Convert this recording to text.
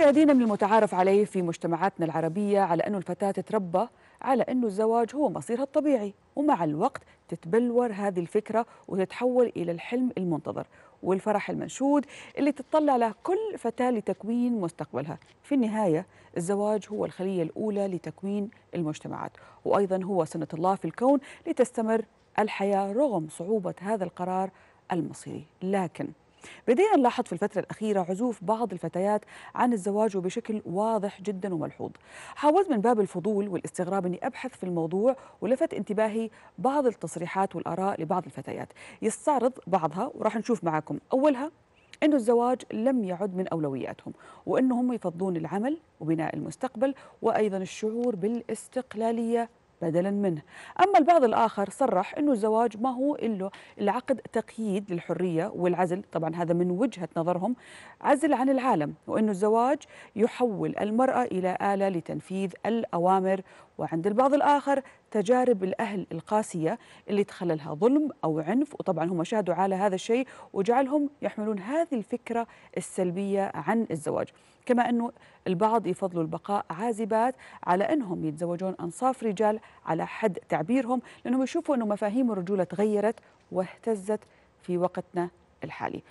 يأتينا من المتعارف عليه في مجتمعاتنا العربية على أنه الفتاة تتربى على أنه الزواج هو مصيرها الطبيعي ومع الوقت تتبلور هذه الفكرة وتتحول إلى الحلم المنتظر والفرح المنشود اللي تتطلع له كل فتاة لتكوين مستقبلها في النهاية الزواج هو الخلية الأولى لتكوين المجتمعات وأيضا هو سنة الله في الكون لتستمر الحياة رغم صعوبة هذا القرار المصيري لكن بدينا نلاحظ في الفترة الأخيرة عزوف بعض الفتيات عن الزواج وبشكل واضح جدا وملحوظ حاولت من باب الفضول والاستغراب أني أبحث في الموضوع ولفت انتباهي بعض التصريحات والآراء لبعض الفتيات يستعرض بعضها وراح نشوف معكم أولها أنه الزواج لم يعد من أولوياتهم وأنهم يفضلون العمل وبناء المستقبل وأيضا الشعور بالاستقلالية بدلا منه أما البعض الآخر صرح أنه الزواج ما هو إلا العقد تقييد للحرية والعزل طبعا هذا من وجهة نظرهم عزل عن العالم وأنه الزواج يحول المرأة إلى آلة لتنفيذ الأوامر وعند البعض الآخر تجارب الأهل القاسية اللي تخللها ظلم أو عنف وطبعا هم شهدوا على هذا الشيء وجعلهم يحملون هذه الفكرة السلبية عن الزواج كما أنه البعض يفضلوا البقاء عازبات على أنهم يتزوجون أنصاف رجال على حد تعبيرهم لأنهم يشوفوا أنه مفاهيم الرجولة تغيرت واهتزت في وقتنا الحالي